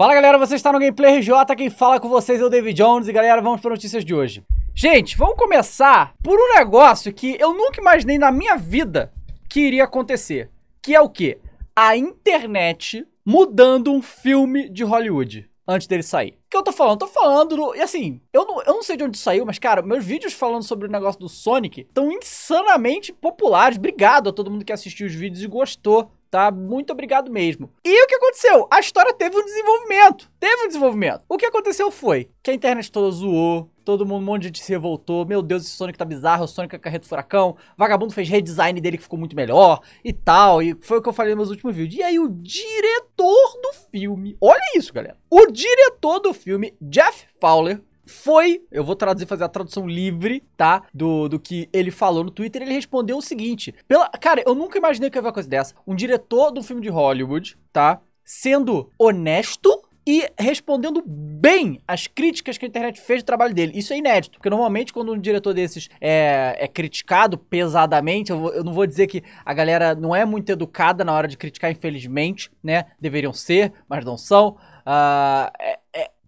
Fala galera, você está no Gameplay RJ, quem fala com vocês é o David Jones e galera, vamos para notícias de hoje. Gente, vamos começar por um negócio que eu nunca imaginei na minha vida que iria acontecer, que é o quê? A internet mudando um filme de Hollywood antes dele sair. O que eu tô falando? Eu tô falando do... E assim, eu não, eu não sei de onde saiu, mas cara, meus vídeos falando sobre o negócio do Sonic estão insanamente populares. Obrigado a todo mundo que assistiu os vídeos e gostou tá? Muito obrigado mesmo. E o que aconteceu? A história teve um desenvolvimento. Teve um desenvolvimento. O que aconteceu foi que a internet toda zoou, todo mundo, um monte de gente se revoltou. Meu Deus, esse Sonic tá bizarro, o Sonic é carreta furacão. Vagabundo fez redesign dele que ficou muito melhor e tal. E foi o que eu falei nos meus últimos vídeos. E aí, o diretor do filme, olha isso, galera. O diretor do filme, Jeff Fowler, foi, eu vou traduzir, fazer a tradução livre, tá? Do, do que ele falou no Twitter, ele respondeu o seguinte. Pela, cara, eu nunca imaginei que ia haver uma coisa dessa. Um diretor de um filme de Hollywood, tá? Sendo honesto e respondendo bem as críticas que a internet fez do trabalho dele. Isso é inédito, porque normalmente quando um diretor desses é, é criticado pesadamente, eu, eu, não vou dizer que a galera não é muito educada na hora de criticar, infelizmente, né? Deveriam ser, mas não são. Uh, é,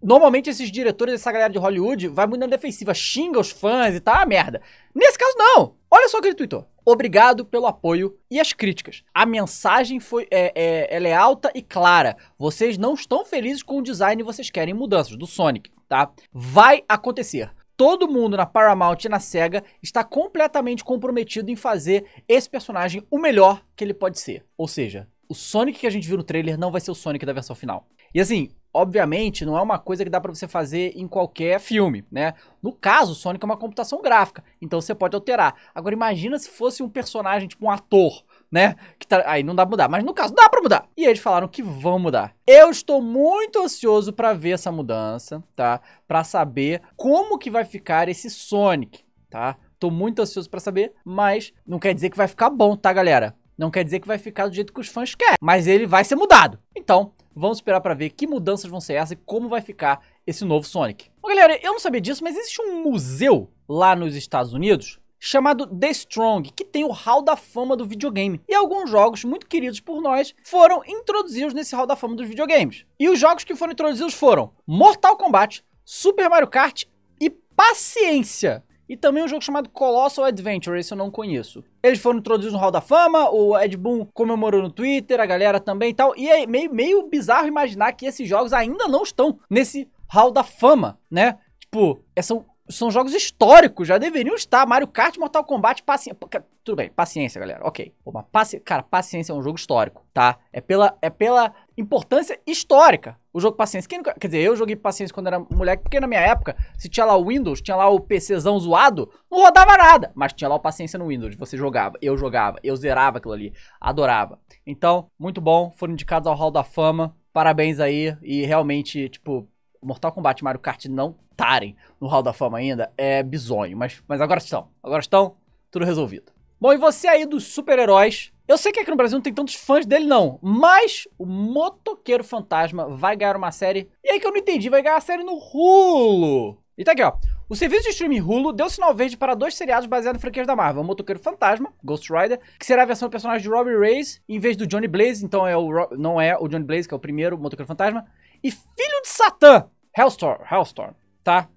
normalmente esses diretores, essa galera de Hollywood, vai muito na defensiva, xinga os fãs e tá merda. Nesse caso, não. Olha só o que ele tweetou. Obrigado pelo apoio e as críticas. A mensagem foi, é, é, ela é alta e clara. Vocês não estão felizes com o design e vocês querem mudanças do Sonic, tá? Vai acontecer. Todo mundo na Paramount e na SEGA está completamente comprometido em fazer esse personagem o melhor que ele pode ser. Ou seja, o Sonic que a gente viu no trailer não vai ser o Sonic da versão final. E assim, obviamente, não é uma coisa que dá para você fazer em qualquer filme, né? No caso, Sonic é uma computação gráfica, então você pode alterar. Agora imagina se fosse um personagem, tipo um ator, né? Que tá, aí não dá pra mudar, mas no caso dá pra mudar. E eles falaram que vão mudar. Eu estou muito ansioso para ver essa mudança, tá? Para saber como que vai ficar esse Sonic, tá? Tô muito ansioso para saber, mas não quer dizer que vai ficar bom, tá, galera? Não quer dizer que vai ficar do jeito que os fãs querem, mas ele vai ser mudado. Então, Vamos esperar para ver que mudanças vão ser essas e como vai ficar esse novo Sonic. Bom, galera, eu não sabia disso, mas existe um museu lá nos Estados Unidos chamado The Strong, que tem o Hall da Fama do videogame. E alguns jogos muito queridos por nós foram introduzidos nesse Hall da Fama dos videogames. E os jogos que foram introduzidos foram Mortal Kombat, Super Mario Kart e Paciência. E também um jogo chamado Colossal Adventure, esse eu não conheço. Eles foram introduzidos no Hall da Fama, o Ed Boon comemorou no Twitter, a galera também e tal. E é meio, meio bizarro imaginar que esses jogos ainda não estão nesse Hall da Fama, né? Tipo, é são são jogos históricos, já deveriam estar. Mario Kart, Mortal Kombat, paciência. Tudo bem, paciência, galera. Ok. Pô, paci... Cara, paciência é um jogo histórico, tá? É pela, é pela importância histórica o jogo paciência. Quem nunca... Quer dizer, eu joguei paciência quando era moleque, porque na minha época, se tinha lá o Windows, tinha lá o PCzão zoado, não rodava nada. Mas tinha lá o paciência no Windows. Você jogava, eu jogava, eu zerava aquilo ali. Adorava. Então, muito bom. Foram indicados ao Hall da Fama. Parabéns aí. E realmente, tipo, Mortal Kombat e Mario Kart não estarem no Hall da Fama ainda é bizonho, mas, mas agora estão. Agora estão, tudo resolvido. Bom, e você aí dos super-heróis? Eu sei que aqui no Brasil não tem tantos fãs dele não, mas o Motoqueiro Fantasma vai ganhar uma série. E aí que eu não entendi, vai ganhar a série no Rulo? E tá aqui, ó. O serviço de streaming Hulu deu sinal verde para dois seriados baseados em franquias da Marvel. O Motoqueiro Fantasma, Ghost Rider, que será a versão do personagem de Robbie Reyes, em vez do Johnny Blaze, então é o Ro não é o Johnny Blaze, que é o primeiro Motoqueiro Fantasma. E Filho de Satã, Hellstorm, Hellstorm, tá?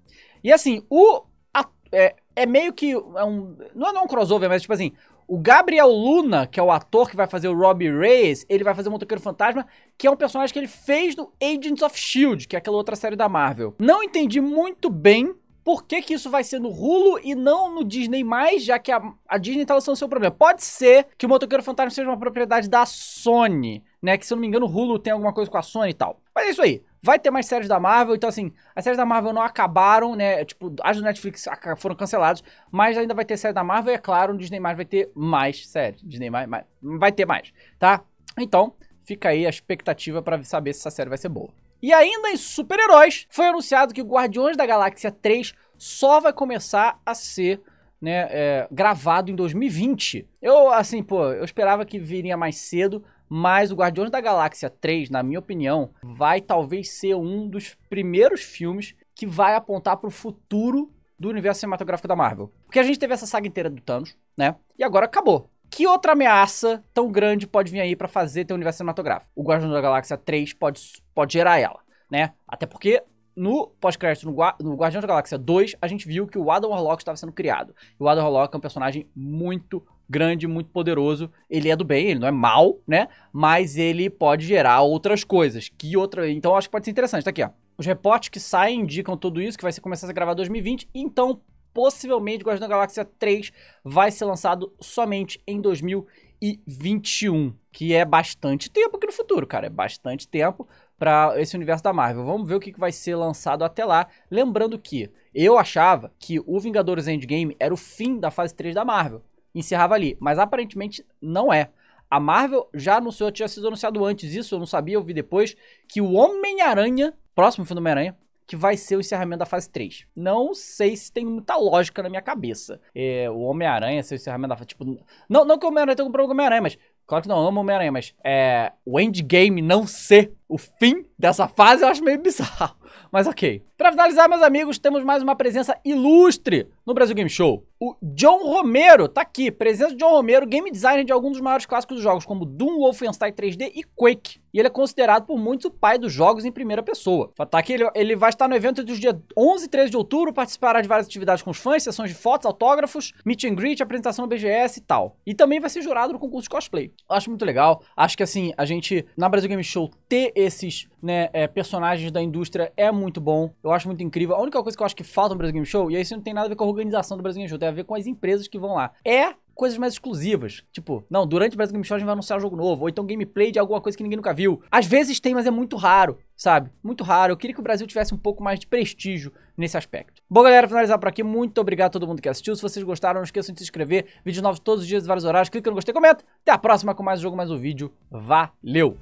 E assim, o. A, é, é, meio que. É um, não é não é um crossover, mas tipo assim. O Gabriel Luna, que é o ator que vai fazer o Robbie Reyes, ele vai fazer o Motoqueiro Fantasma, que é um personagem que ele fez no Agents of S.H.I.E.L.D., que é aquela outra série da Marvel. Não entendi muito bem por que, que isso vai ser no Hulu e não no Disney+, já que a, a Disney tá lançando o seu problema. Pode ser que o Motoqueiro Fantasma seja uma propriedade da Sony, né? Que se eu não me engano o Hulu tem alguma coisa com a Sony e tal. Mas é isso aí. Vai ter mais séries da Marvel, então assim, as séries da Marvel não acabaram, né? É, tipo, as do Netflix foram canceladas, mas ainda vai ter série da Marvel e é claro, o Disney mais vai ter mais séries. Disney mais, mais, vai ter mais, tá? Então, fica aí a expectativa para saber se essa série vai ser boa. E ainda em super-heróis, foi anunciado que Guardiões da Galáxia 3 só vai começar a ser né, é, gravado em 2020. Eu, assim, pô, eu esperava que viria mais cedo, mas o Guardiões da Galáxia 3, na minha opinião, vai talvez ser um dos primeiros filmes que vai apontar para o futuro do universo cinematográfico da Marvel. Porque a gente teve essa saga inteira do Thanos, né? E agora acabou. Que outra ameaça tão grande pode vir aí para fazer o universo cinematográfico? O Guardiões da Galáxia 3 pode, pode gerar ela, né? Até porque no pós-crédito, no, Gua no Guardiões da Galáxia 2, a gente viu que o Adam Warlock estava sendo criado. E o Adam Warlock é um personagem muito grande, muito poderoso. Ele é do bem, ele não é mal, né? Mas ele pode gerar outras coisas. Que outra. Então acho que pode ser interessante. Tá aqui, ó. Os reportes que saem indicam tudo isso, que vai começar a gravar 2020. Então, possivelmente, Guardião da Galáxia 3 vai ser lançado somente em 2021. Que é bastante tempo aqui no futuro, cara. É bastante tempo para esse universo da Marvel. Vamos ver o que vai ser lançado até lá. Lembrando que eu achava que o Vingadores Endgame era o fim da fase 3 da Marvel encerrava ali. Mas aparentemente não é. A Marvel já anunciou, tinha sido anunciado antes isso, eu não sabia, eu vi depois, que o Homem-Aranha, próximo filme do Homem-Aranha, que vai ser o encerramento da fase 3. Não sei se tem muita lógica na minha cabeça. É, o Homem-Aranha ser o encerramento da fase. Tipo, não, não que o Homem-Aranha tenha um problema com o Homem-Aranha, mas. Claro que não amo Homem-Aranha, mas é, o Endgame não ser o fim dessa fase eu acho meio bizarro. Mas ok. Para finalizar, meus amigos, temos mais uma presença ilustre no Brasil Game Show. O John Romero tá aqui. Presença de John Romero, game designer de alguns dos maiores clássicos dos jogos, como Doom, Wolfenstein 3D e Quake. E ele é considerado por muitos o pai dos jogos em primeira pessoa. Tá aqui, ele, ele vai estar no evento dos dias 11 e 13 de outubro, participará de várias atividades com os fãs, sessões de fotos, autógrafos, meet and greet, apresentação no BGS e tal. E também vai ser jurado no concurso de cosplay. Eu acho muito legal. Acho que assim, a gente, na Brasil Game Show, ter esses né, é, personagens da indústria é muito bom. Eu acho muito incrível. A única coisa que eu acho que falta no Brasil Game Show, e aí isso não tem nada a ver com a organização do Brasil Game Show, tem a ver com as empresas que vão lá, é coisas mais exclusivas. Tipo, não, durante o Brasil Game Show a gente vai anunciar um jogo novo, ou então gameplay de alguma coisa que ninguém nunca viu. Às vezes tem, mas é muito raro, sabe? Muito raro. Eu queria que o Brasil tivesse um pouco mais de prestígio nesse aspecto. Bom, galera, finalizar por aqui. Muito obrigado a todo mundo que assistiu. Se vocês gostaram, não esqueçam de se inscrever. Vídeos novos todos os dias, vários horários. Clica no gostei, comenta. Até a próxima com mais um jogo, mais um vídeo. Valeu!